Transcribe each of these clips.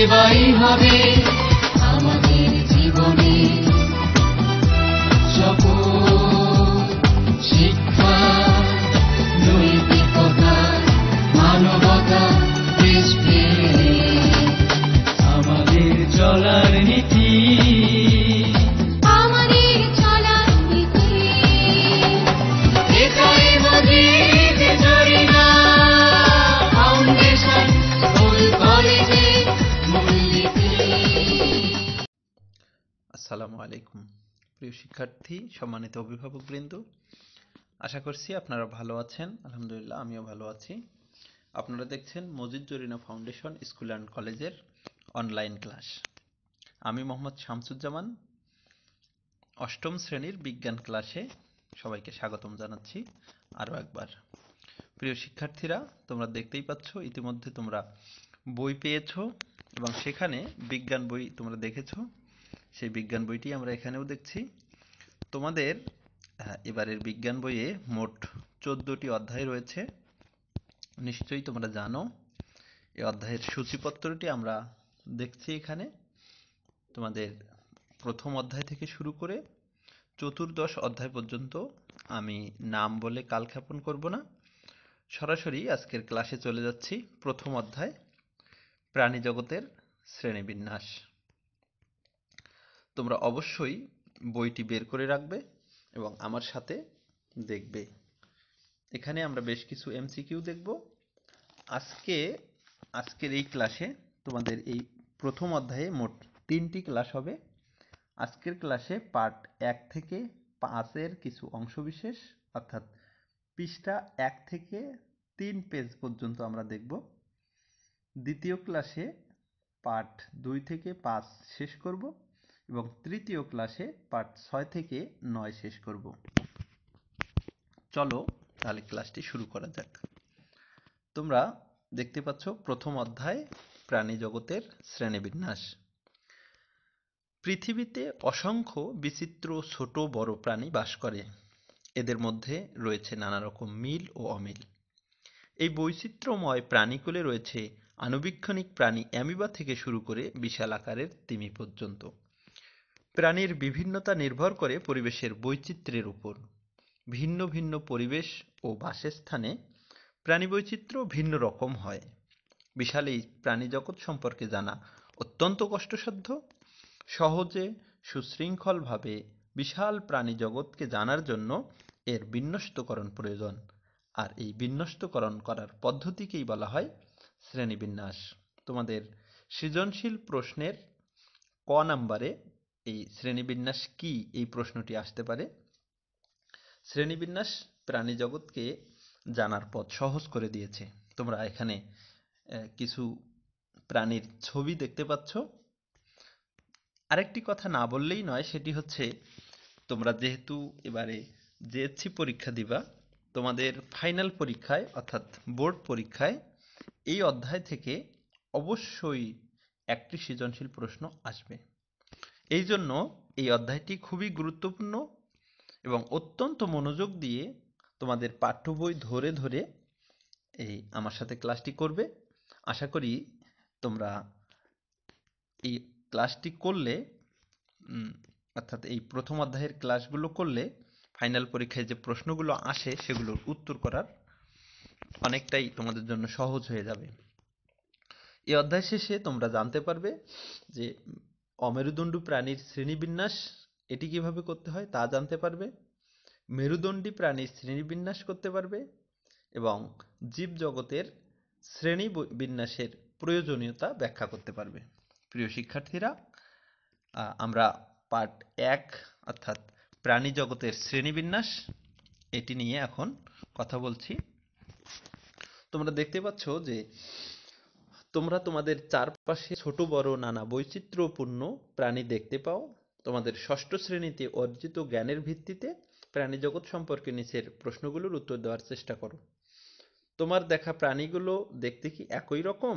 সেবাই হবে আলাইকুম প্রিয় শিক্ষার্থী সম্মানিত অভিভাবকবৃন্দ আশা করছি আপনারা ভালো আছেন আলহামদুলিল্লাহ আমিও ভালো আছি আপনারা দেখছেন Majid Zarina foundation school and কলেজের অনলাইন ক্লাস আমি মোহাম্মদ শামসুজ্জামান অষ্টম শ্রেণীর বিজ্ঞান ক্লাসে সবাইকে স্বাগতম জানাচ্ছি আরও একবার প্রিয় শিক্ষার্থীরা তোমরা দেখতেই পাচ্ছ ইতিমধ্যে তোমরা বই পেয়েছ এবং সেখানে বিজ্ঞান বই তোমরা দেখেছো সেই বিজ্ঞান বইটি আমরা এখানেও দেখছি তোমাদের এবারের বিজ্ঞান বইয়ে মোট চোদ্দোটি অধ্যায় রয়েছে নিশ্চয়ই তোমরা জানো এই অধ্যায়ের সূচিপত্রটি আমরা দেখছি এখানে তোমাদের প্রথম অধ্যায় থেকে শুরু করে চতুর্দশ অধ্যায় পর্যন্ত আমি নাম বলে কালক্ষেপণ করব না সরাসরি আজকের ক্লাসে চলে যাচ্ছি প্রথম অধ্যায় প্রাণী জগতের শ্রেণীবিন্যাস তোমরা অবশ্যই বইটি বের করে রাখবে এবং আমার সাথে দেখবে এখানে আমরা বেশ কিছু এমসিকিউ দেখব আজকে আজকের এই ক্লাসে তোমাদের এই প্রথম অধ্যায়ে মোট তিনটি ক্লাস হবে আজকের ক্লাসে পার্ট এক থেকে পাঁচের কিছু অংশবিশেষ অর্থাৎ পৃষ্ঠা এক থেকে তিন পেজ পর্যন্ত আমরা দেখব দ্বিতীয় ক্লাসে পার্ট দুই থেকে পাঁচ শেষ করব এবং তৃতীয় ক্লাসে পার্ট ছয় থেকে নয় শেষ করব চলো তাহলে ক্লাসটি শুরু করা যাক তোমরা দেখতে পাচ্ছ প্রথম অধ্যায় প্রাণী জগতের শ্রেণীবিন্যাস পৃথিবীতে অসংখ্য বিচিত্র ছোট বড় প্রাণী বাস করে এদের মধ্যে রয়েছে নানা রকম মিল ও অমিল এই বৈচিত্র্যময় প্রাণীকুলে রয়েছে আণুবীক্ষণিক প্রাণী অ্যামিবা থেকে শুরু করে বিশাল আকারের তিমি পর্যন্ত প্রাণীর বিভিন্নতা নির্ভর করে পরিবেশের বৈচিত্র্যের উপর ভিন্ন ভিন্ন পরিবেশ ও বাসস্থানে প্রাণী বৈচিত্র্য ভিন্ন রকম হয় বিশাল এই প্রাণী জগৎ সম্পর্কে জানা অত্যন্ত কষ্টসাধ্য সহজে সুশৃঙ্খলভাবে বিশাল প্রাণী জগৎকে জানার জন্য এর বিন্যস্তকরণ প্রয়োজন আর এই বিন্যস্তকরণ করার পদ্ধতিকেই বলা হয় শ্রেণীবিন্যাস তোমাদের সৃজনশীল প্রশ্নের ক নাম্বারে এই শ্রেণীবিন্যাস কি এই প্রশ্নটি আসতে পারে শ্রেণীবিন্যাস প্রাণী জগৎকে জানার পথ সহজ করে দিয়েছে তোমরা এখানে কিছু প্রাণীর ছবি দেখতে পাচ্ছ আরেকটি কথা না বললেই নয় সেটি হচ্ছে তোমরা যেহেতু এবারে জেএসসি পরীক্ষা দিবা তোমাদের ফাইনাল পরীক্ষায় অর্থাৎ বোর্ড পরীক্ষায় এই অধ্যায় থেকে অবশ্যই একটি সৃজনশীল প্রশ্ন আসবে এই জন্য এই অধ্যায়টি খুবই গুরুত্বপূর্ণ এবং অত্যন্ত মনোযোগ দিয়ে তোমাদের পাঠ্য বই ধরে ধরে এই আমার সাথে ক্লাসটি করবে আশা করি তোমরা এই ক্লাসটি করলে অর্থাৎ এই প্রথম অধ্যায়ের ক্লাসগুলো করলে ফাইনাল পরীক্ষায় যে প্রশ্নগুলো আসে সেগুলোর উত্তর করার অনেকটাই তোমাদের জন্য সহজ হয়ে যাবে এই অধ্যায় শেষে তোমরা জানতে পারবে যে অমেরুদণ্ডী প্রাণীর শ্রেণীবিন্যাস এটি কীভাবে করতে হয় তা জানতে পারবে মেরুদণ্ডী প্রাণীর শ্রেণীবিন্যাস করতে পারবে এবং জীবজগতের শ্রেণী বিন্যাসের প্রয়োজনীয়তা ব্যাখ্যা করতে পারবে প্রিয় শিক্ষার্থীরা আমরা পার্ট এক অর্থাৎ প্রাণী জগতের শ্রেণীবিন্যাস এটি নিয়ে এখন কথা বলছি তোমরা দেখতে পাচ্ছ যে তোমরা তোমাদের চারপাশে ছোট বড় নানা বৈচিত্র্যপূর্ণ প্রাণী দেখতে পাও তোমাদের ষষ্ঠ শ্রেণীতে অর্জিত জ্ঞানের ভিত্তিতে প্রাণী জগৎ সম্পর্কে নিচের প্রশ্নগুলোর উত্তর দেওয়ার চেষ্টা করো তোমার দেখা প্রাণীগুলো দেখতে কি একই রকম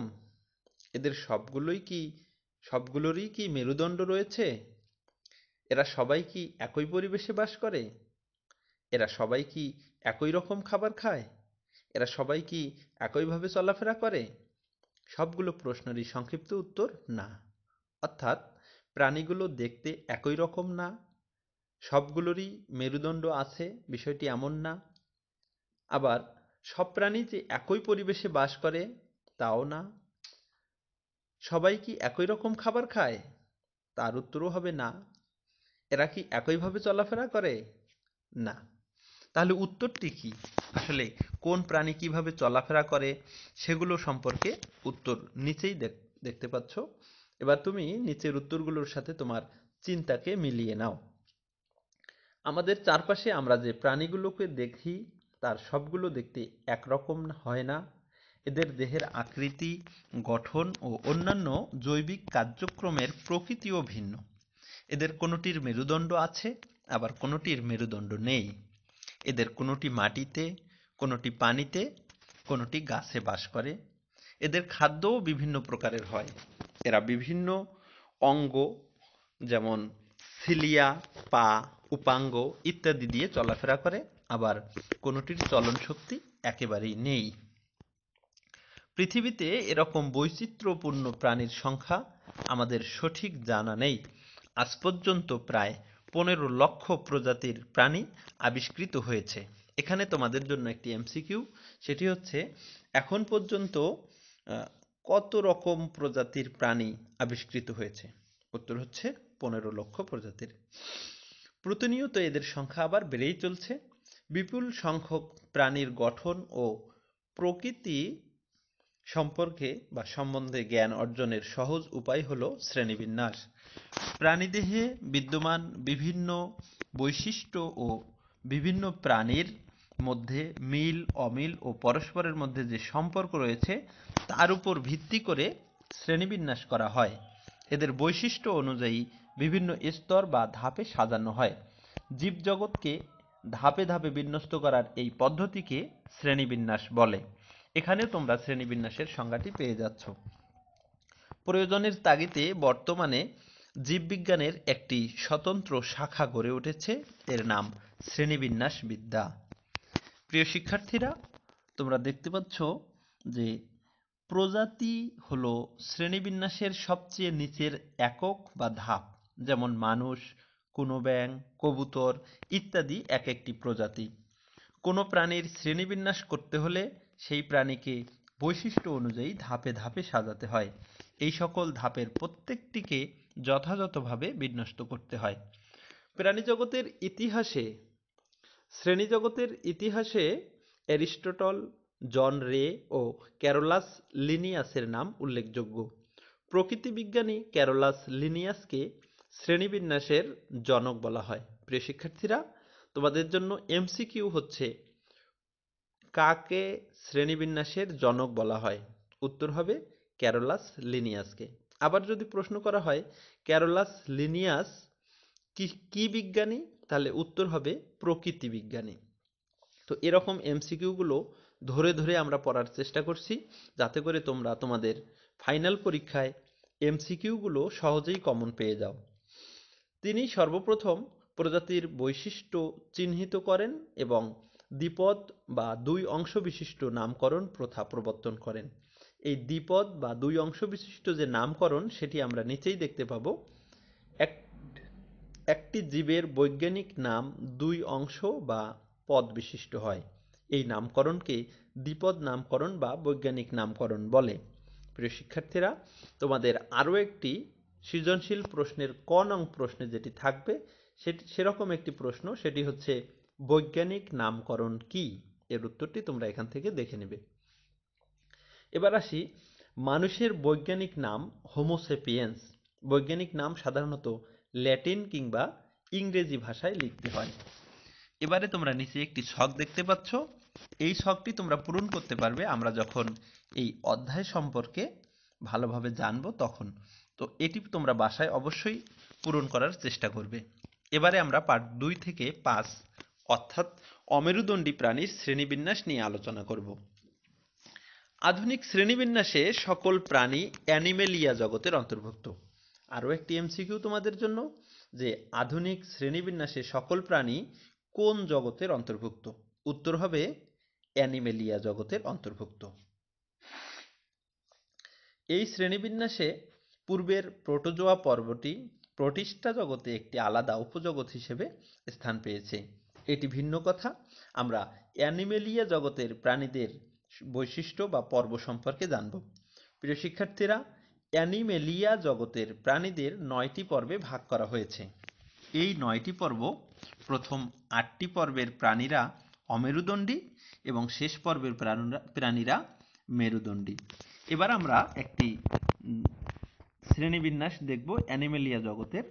এদের সবগুলোই কি সবগুলোরই কি মেরুদণ্ড রয়েছে এরা সবাই কি একই পরিবেশে বাস করে এরা সবাই কি একই রকম খাবার খায় এরা সবাই কি একইভাবে চলাফেরা করে সবগুলো প্রশ্নেরই সংক্ষিপ্ত উত্তর না অর্থাৎ প্রাণীগুলো দেখতে একই রকম না সবগুলোরই মেরুদণ্ড আছে বিষয়টি এমন না আবার সব প্রাণী যে একই পরিবেশে বাস করে তাও না সবাই কি একই রকম খাবার খায় তার উত্তরও হবে না এরা কি একইভাবে চলাফেরা করে না তাহলে উত্তরটি কি আসলে কোন প্রাণী কিভাবে চলাফেরা করে সেগুলো সম্পর্কে উত্তর নিচেই দেখতে পাচ্ছ এবার তুমি নিচের উত্তরগুলোর সাথে তোমার চিন্তাকে মিলিয়ে নাও আমাদের চারপাশে আমরা যে প্রাণীগুলোকে দেখি তার সবগুলো দেখতে একরকম হয় না এদের দেহের আকৃতি গঠন ও অন্যান্য জৈবিক কার্যক্রমের প্রকৃতিও ভিন্ন এদের কোনোটির মেরুদণ্ড আছে আবার কোনোটির মেরুদণ্ড নেই এদের কোনোটি মাটিতে কোনোটি পানিতে কোনোটি গাছে বাস করে এদের খাদ্যও বিভিন্ন প্রকারের হয় এরা বিভিন্ন অঙ্গ যেমন সিলিয়া পা উপাঙ্গ ইত্যাদি দিয়ে চলাফেরা করে আবার কোনোটির চলন শক্তি একেবারেই নেই পৃথিবীতে এরকম বৈচিত্র্যপূর্ণ প্রাণীর সংখ্যা আমাদের সঠিক জানা নেই আজ পর্যন্ত প্রায় পনেরো লক্ষ প্রজাতির প্রাণী আবিষ্কৃত হয়েছে এখানে তোমাদের জন্য একটি এমসিকিউ সেটি হচ্ছে এখন পর্যন্ত কত রকম প্রজাতির প্রাণী আবিষ্কৃত হয়েছে উত্তর হচ্ছে পনেরো লক্ষ প্রজাতির প্রতিনিয়ত এদের সংখ্যা আবার বেড়েই চলছে বিপুল সংখ্যক প্রাণীর গঠন ও প্রকৃতি সম্পর্কে বা সম্বন্ধে জ্ঞান অর্জনের সহজ উপায় হল শ্রেণীবিন্যাস প্রাণীদেহে বিদ্যমান বিভিন্ন বৈশিষ্ট্য ও বিভিন্ন প্রাণীর মধ্যে মিল অমিল ও পরস্পরের মধ্যে যে সম্পর্ক রয়েছে তার উপর ভিত্তি করে শ্রেণীবিন্যাস করা হয় এদের বৈশিষ্ট্য অনুযায়ী বিভিন্ন স্তর বা ধাপে সাজানো হয় জীবজগৎকে ধাপে ধাপে বিন্যস্ত করার এই পদ্ধতিকে শ্রেণীবিন্যাস বলে এখানে তোমরা শ্রেণীবিন্যাসের সংজ্ঞাটি পেয়ে যাচ্ছ প্রয়োজনের তাগিতে বর্তমানে জীববিজ্ঞানের একটি স্বতন্ত্র শাখা গড়ে উঠেছে এর নাম শ্রেণীবিন্যাস বিদ্যা প্রিয় শিক্ষার্থীরা তোমরা দেখতে পাচ্ছ যে প্রজাতি হলো শ্রেণীবিন্যাসের সবচেয়ে নিচের একক বা ধাপ যেমন মানুষ কোনো ব্যাং কবুতর ইত্যাদি এক একটি প্রজাতি কোনো প্রাণীর শ্রেণীবিন্যাস করতে হলে সেই প্রাণীকে বৈশিষ্ট্য অনুযায়ী ধাপে ধাপে সাজাতে হয় এই সকল ধাপের প্রত্যেকটিকে যথাযথভাবে বিন্যস্ত করতে হয় প্রাণীজগতের ইতিহাসে শ্রেণীজগতের ইতিহাসে অ্যারিস্টটল জন রে ও ক্যারোলাস লিনিয়াসের নাম উল্লেখযোগ্য প্রকৃতিবিজ্ঞানী ক্যারোলাস লিনিয়াসকে শ্রেণীবিন্যাসের জনক বলা হয় প্রিয় শিক্ষার্থীরা তোমাদের জন্য এমসিকিউ হচ্ছে কাকে শ্রেণীবিন্যাসের জনক বলা হয় উত্তর হবে ক্যারোলাস লিনিয়াসকে আবার যদি প্রশ্ন করা হয় ক্যারোলাস লিনিয়াস কি কী বিজ্ঞানী তাহলে উত্তর হবে প্রকৃতি বিজ্ঞানী তো এরকম এমসিকিউগুলো ধরে ধরে আমরা পড়ার চেষ্টা করছি যাতে করে তোমরা তোমাদের ফাইনাল পরীক্ষায় এমসিকিউগুলো সহজেই কমন পেয়ে যাও তিনি সর্বপ্রথম প্রজাতির বৈশিষ্ট্য চিহ্নিত করেন এবং দ্বিপদ বা দুই অংশ বিশিষ্ট নামকরণ প্রথা প্রবর্তন করেন এই দ্বিপদ বা দুই অংশ বিশিষ্ট যে নামকরণ সেটি আমরা নিচেই দেখতে পাবো এক একটি জীবের বৈজ্ঞানিক নাম দুই অংশ বা পদ বিশিষ্ট হয় এই নামকরণকে দ্বিপদ নামকরণ বা বৈজ্ঞানিক নামকরণ বলে প্রিয় শিক্ষার্থীরা তোমাদের আরও একটি সৃজনশীল প্রশ্নের ক নং প্রশ্নে যেটি থাকবে সেটি সেরকম একটি প্রশ্ন সেটি হচ্ছে বৈজ্ঞানিক নামকরণ কি এর উত্তরটি তোমরা এখান থেকে দেখে নেবে এবার আসি মানুষের বৈজ্ঞানিক নাম হোমোসেপিয়েন্স বৈজ্ঞানিক নাম সাধারণত ল্যাটিন কিংবা ইংরেজি ভাষায় লিখতে হয় এবারে তোমরা নিচে একটি শখ দেখতে পাচ্ছ এই শখটি তোমরা পূরণ করতে পারবে আমরা যখন এই অধ্যায় সম্পর্কে ভালোভাবে জানবো তখন তো এটি তোমরা বাসায় অবশ্যই পূরণ করার চেষ্টা করবে এবারে আমরা পার্ট দুই থেকে পাঁচ অর্থাৎ অমেরুদণ্ডী প্রাণীর শ্রেণীবিন্যাস নিয়ে আলোচনা করব আধুনিক শ্রেণীবিন্যাসে সকল প্রাণী অ্যানিমেলিয়া জগতের অন্তর্ভুক্ত আরও একটি এমসিকিউ তোমাদের জন্য যে আধুনিক শ্রেণীবিন্যাসে সকল প্রাণী কোন জগতের অন্তর্ভুক্ত উত্তর হবে অ্যানিমেলিয়া জগতের অন্তর্ভুক্ত এই শ্রেণীবিন্যাসে পূর্বের প্রোটোজোয়া পর্বটি প্রতিষ্ঠা জগতে একটি আলাদা উপজগৎ হিসেবে স্থান পেয়েছে এটি ভিন্ন কথা আমরা অ্যানিমেলিয়া জগতের প্রাণীদের বৈশিষ্ট্য বা পর্ব সম্পর্কে জানব প্রিয় শিক্ষার্থীরা অ্যানিমেলিয়া জগতের প্রাণীদের নয়টি পর্বে ভাগ করা হয়েছে এই নয়টি পর্ব প্রথম আটটি পর্বের প্রাণীরা অমেরুদণ্ডী এবং শেষ পর্বের প্রাণীরা মেরুদণ্ডী এবার আমরা একটি শ্রেণীবিন্যাস দেখব অ্যানিমেলিয়া জগতের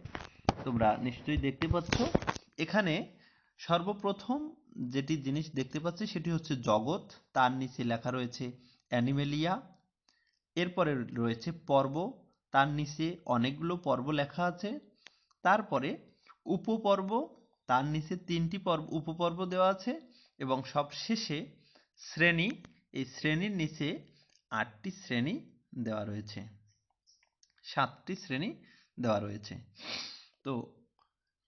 তোমরা নিশ্চয়ই দেখতে পাচ্ছ এখানে সর্বপ্রথম যেটি জিনিস দেখতে পাচ্ছি সেটি হচ্ছে জগৎ তার নিচে লেখা রয়েছে অ্যানিমেলিয়া এরপরে রয়েছে পর্ব তার নিচে অনেকগুলো পর্ব লেখা আছে তারপরে উপপর্ব তার নিচে তিনটি পর্ব উপপর্ব দেওয়া আছে এবং সবশেষে শ্রেণী এই শ্রেণীর নিচে আটটি শ্রেণী দেওয়া রয়েছে সাতটি শ্রেণী দেওয়া রয়েছে তো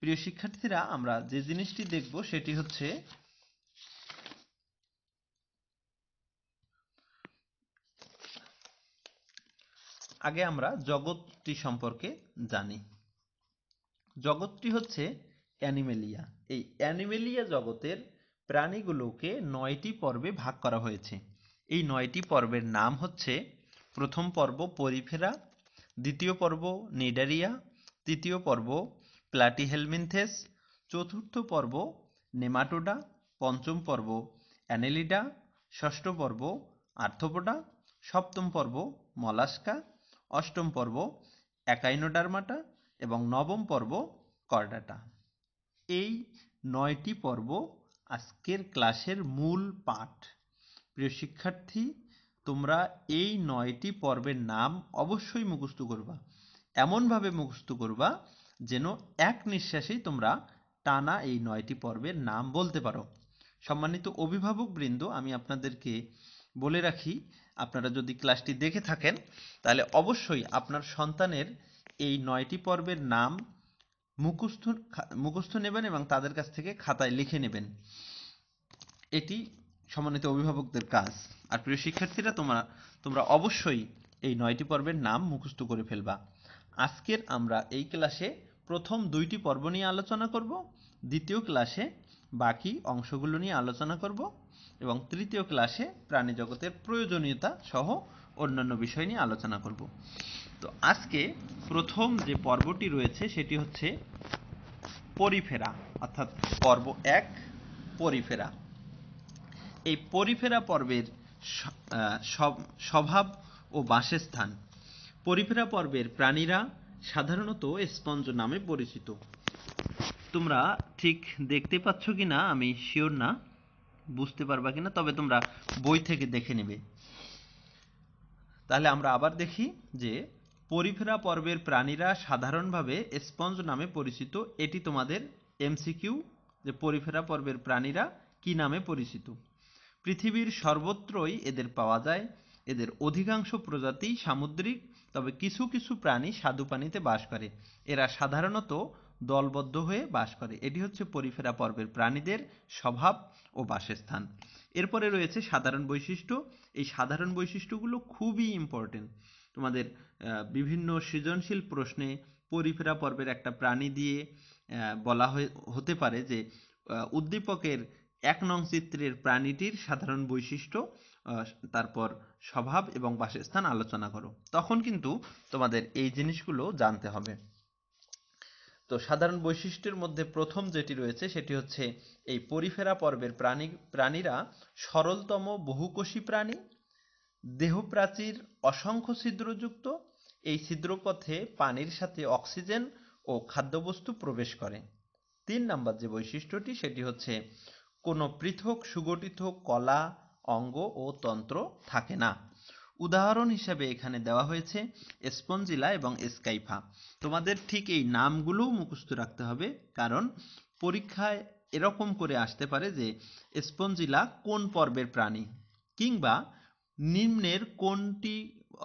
প্রিয় শিক্ষার্থীরা আমরা যে জিনিসটি দেখব সেটি হচ্ছে আগে আমরা জগৎটি সম্পর্কে জানি জগৎটি হচ্ছে অ্যানিমেলিয়া এই অ্যানিমেলিয়া জগতের প্রাণীগুলোকে নয়টি পর্বে ভাগ করা হয়েছে এই নয়টি পর্বের নাম হচ্ছে প্রথম পর্ব পরিফেরা দ্বিতীয় পর্ব নিডারিয়া তৃতীয় পর্ব প্লাটিহেলমিনথেস চতুর্থ পর্ব নেমাটোডা পঞ্চম পর্ব অ্যানেলিডা ষষ্ঠ পর্ব আর্থোপোডা সপ্তম পর্ব মলাস্কা অষ্টম পর্ব অ্যাকাইনোডার্মাটা এবং নবম পর্ব কর্ডাটা এই নয়টি পর্ব আজকের ক্লাসের মূল পাঠ প্রিয় শিক্ষার্থী তোমরা এই নয়টি পর্বের নাম অবশ্যই মুখস্থ করবা এমনভাবে মুখস্থ করবা যেন এক নিঃশ্বাসেই তোমরা টানা এই নয়টি পর্বের নাম বলতে পারো সম্মানিত অভিভাবক বৃন্দ আমি আপনাদেরকে বলে রাখি আপনারা যদি ক্লাসটি দেখে থাকেন তাহলে অবশ্যই আপনার সন্তানের এই নয়টি পর্বের নাম মুখস্থ মুখস্থ নেবেন এবং তাদের কাছ থেকে খাতায় লিখে নেবেন এটি সমন্বিত অভিভাবকদের কাজ আর প্রিয় শিক্ষার্থীরা তোমরা তোমরা অবশ্যই এই নয়টি পর্বের নাম মুখস্থ করে ফেলবা আজকের আমরা এই ক্লাসে প্রথম দুইটি পর্ব নিয়ে আলোচনা করব দ্বিতীয় ক্লাসে বাকি অংশগুলো নিয়ে আলোচনা করব এবং তৃতীয় ক্লাসে প্রাণী জগতের প্রয়োজনীয়তা সহ অন্যান্য বিষয় নিয়ে আলোচনা করব তো আজকে প্রথম যে পর্বটি রয়েছে সেটি হচ্ছে পরিফেরা অর্থাৎ পর্ব এক পরিফেরা এই পরিফেরা পর্বের স্বভাব ও বাসস্থান পরিফেরা পর্বের প্রাণীরা সাধারণত স্পঞ্জ নামে পরিচিত তোমরা ঠিক দেখতে পাচ্ছ কি না আমি শিওর না বুঝতে পারবা কিনা তবে তোমরা বই থেকে দেখে নেবে তাহলে আমরা আবার দেখি যে পরিফেরা পর্বের প্রাণীরা সাধারণভাবে স্পঞ্জ নামে পরিচিত এটি তোমাদের এমসিকিউ যে পরিফেরা পর্বের প্রাণীরা কি নামে পরিচিত পৃথিবীর সর্বত্রই এদের পাওয়া যায় এদের অধিকাংশ প্রজাতিই সামুদ্রিক তবে কিছু কিছু প্রাণী স্বাদু পানিতে বাস করে এরা সাধারণত দলবদ্ধ হয়ে বাস করে এটি হচ্ছে পরিফেরা পর্বের প্রাণীদের স্বভাব ও বাসস্থান এরপরে রয়েছে সাধারণ বৈশিষ্ট্য এই সাধারণ বৈশিষ্ট্যগুলো খুবই ইম্পর্টেন্ট তোমাদের বিভিন্ন সৃজনশীল প্রশ্নে পরিফেরা পর্বের একটা প্রাণী দিয়ে বলা হতে পারে যে উদ্দীপকের এক নং চিত্রের প্রাণীটির সাধারণ বৈশিষ্ট্য তারপর স্বভাব এবং বাসস্থান আলোচনা করো তখন কিন্তু তোমাদের এই জিনিসগুলো জানতে হবে তো সাধারণ বৈশিষ্ট্যের মধ্যে প্রথম যেটি রয়েছে সেটি হচ্ছে এই পরিফেরা পর্বের প্রাণী প্রাণীরা সরলতম বহুকোষী প্রাণী দেহপ্রাচীর অসংখ্য ছিদ্রযুক্ত এই ছিদ্রপথে পানির সাথে অক্সিজেন ও খাদ্যবস্তু প্রবেশ করে তিন নাম্বার যে বৈশিষ্ট্যটি সেটি হচ্ছে কোনো পৃথক সুগঠিত কলা অঙ্গ ও তন্ত্র থাকে না উদাহরণ হিসেবে এখানে দেওয়া হয়েছে স্পঞ্জিলা এবং স্কাইফা তোমাদের ঠিক এই নামগুলোও মুখস্থ রাখতে হবে কারণ পরীক্ষায় এরকম করে আসতে পারে যে স্পঞ্জিলা কোন পর্বের প্রাণী কিংবা নিম্নের কোনটি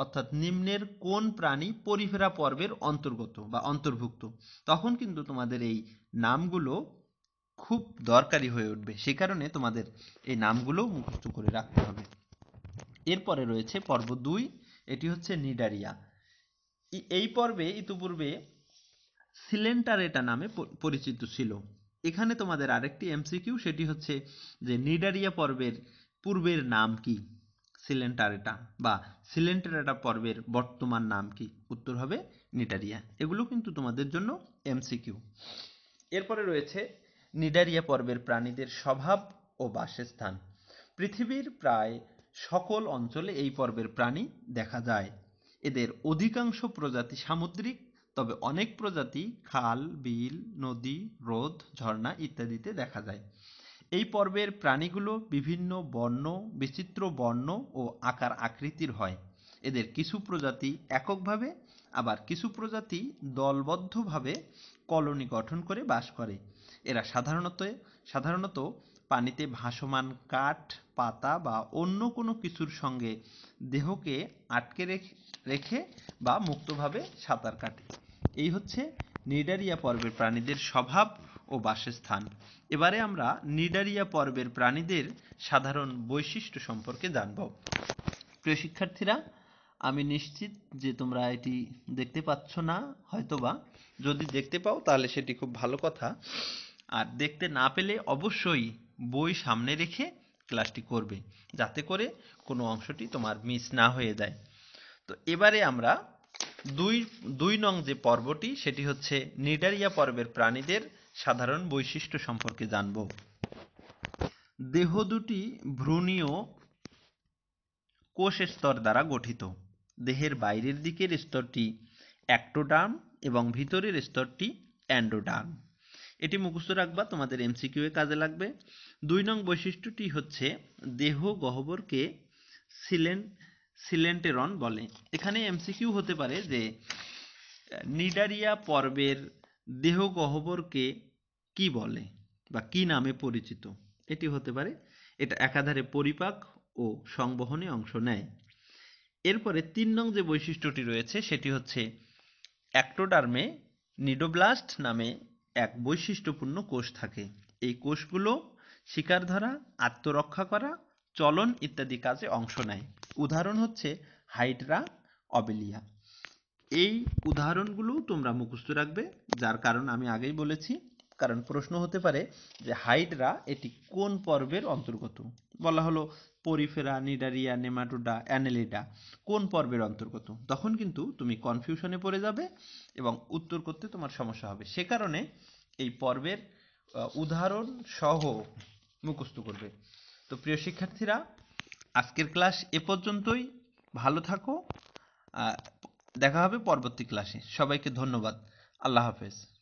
অর্থাৎ নিম্নের কোন প্রাণী পরিফেরা পর্বের অন্তর্গত বা অন্তর্ভুক্ত তখন কিন্তু তোমাদের এই নামগুলো খুব দরকারি হয়ে উঠবে সে কারণে তোমাদের এই নামগুলো মুখস্থ করে রাখতে হবে এরপরে রয়েছে পর্ব দুই এটি হচ্ছে নিডারিয়া এই পর্বে ইতিপূর্বে সিলেন্টারেটা নামে পরিচিত ছিল এখানে তোমাদের আরেকটি এমসিকিউ সেটি হচ্ছে যে নিডারিয়া পর্বের পূর্বের নাম কি সিলেন্টারেটা বা সিলেন্টারেটা পর্বের বর্তমান নাম কি উত্তর হবে নিটারিয়া এগুলো কিন্তু তোমাদের জন্য এমসিকিউ এরপরে রয়েছে নিডারিয়া পর্বের প্রাণীদের স্বভাব ও বাসস্থান পৃথিবীর প্রায় সকল অঞ্চলে এই পর্বের প্রাণী দেখা যায় এদের অধিকাংশ প্রজাতি সামুদ্রিক তবে অনেক প্রজাতি খাল বিল নদী রোদ ঝর্ণা ইত্যাদিতে দেখা যায় এই পর্বের প্রাণীগুলো বিভিন্ন বর্ণ বিচিত্র বর্ণ ও আকার আকৃতির হয় এদের কিছু প্রজাতি এককভাবে আবার কিছু প্রজাতি দলবদ্ধভাবে কলোনি গঠন করে বাস করে এরা সাধারণত সাধারণত পানিতে ভাসমান কাঠ পাতা বা অন্য কোনো কিছুর সঙ্গে দেহকে আটকে রেখে রেখে বা মুক্তভাবে সাঁতার কাটে এই হচ্ছে নিডারিয়া পর্বের প্রাণীদের স্বভাব ও বাসস্থান এবারে আমরা নিডারিয়া পর্বের প্রাণীদের সাধারণ বৈশিষ্ট্য সম্পর্কে জানব প্রিয় শিক্ষার্থীরা আমি নিশ্চিত যে তোমরা এটি দেখতে পাচ্ছ না হয়তোবা যদি দেখতে পাও তাহলে সেটি খুব ভালো কথা আর দেখতে না পেলে অবশ্যই বই সামনে রেখে ক্লাসটি করবে যাতে করে কোনো অংশটি তোমার মিস না হয়ে যায় তো এবারে আমরা দুই দুই নং যে পর্বটি সেটি হচ্ছে নিডারিয়া পর্বের প্রাণীদের সাধারণ বৈশিষ্ট্য সম্পর্কে জানব দেহ দুটি ভ্রূণীয় কোষ স্তর দ্বারা গঠিত দেহের বাইরের দিকের স্তরটি অ্যাক্টোডার্ম এবং ভিতরের স্তরটি অ্যান্ডোডার্ম এটি মুখস্থ রাখবা তোমাদের এমসিকিউ এ কাজে লাগবে দুই নং বৈশিষ্ট্যটি হচ্ছে দেহ গহ্বরকে সিলেন সিলেন্টেরন বলে এখানে এমসিকিউ হতে পারে যে নিডারিয়া পর্বের দেহ গহ্বরকে কি বলে বা কি নামে পরিচিত এটি হতে পারে এটা একাধারে পরিপাক ও সংবহনে অংশ নেয় এরপরে তিন নং যে বৈশিষ্ট্যটি রয়েছে সেটি হচ্ছে অ্যাক্টোডার্মে নিডোব্লাস্ট নামে এক বৈশিষ্ট্যপূর্ণ কোষ থাকে এই কোষগুলো শিকার ধরা আত্মরক্ষা করা চলন ইত্যাদি কাজে অংশ নেয় উদাহরণ হচ্ছে হাইড্রা অবেলিয়া এই উদাহরণগুলো তোমরা মুখস্থ রাখবে যার কারণ আমি আগেই বলেছি কারণ প্রশ্ন হতে পারে যে হাইড্রা এটি কোন পর্বের অন্তর্গত বলা হলো পরিফেরা নিডারিয়া নেমাটোডা অ্যানেলিডা কোন পর্বের অন্তর্গত তখন কিন্তু তুমি কনফিউশনে পড়ে যাবে এবং উত্তর করতে তোমার সমস্যা হবে সে কারণে এই পর্বের উদাহরণ সহ মুখস্থ করবে তো প্রিয় শিক্ষার্থীরা আজকের ক্লাস এ পর্যন্তই ভালো থাকো দেখা হবে পরবর্তী ক্লাসে সবাইকে ধন্যবাদ আল্লাহ হাফেজ